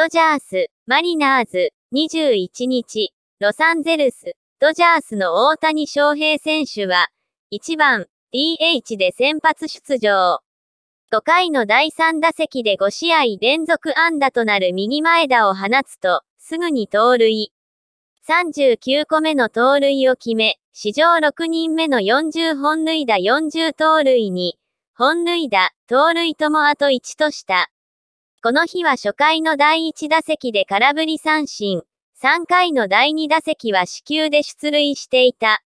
ドジャース、マリナーズ、21日、ロサンゼルス、ドジャースの大谷翔平選手は、1番、DH で先発出場。5回の第3打席で5試合連続安打となる右前田を放つと、すぐに盗塁。39個目の盗塁を決め、史上6人目の40本塁打40盗塁に、本塁打、盗塁ともあと1とした。この日は初回の第1打席で空振り三振、3回の第2打席は死球で出塁していた。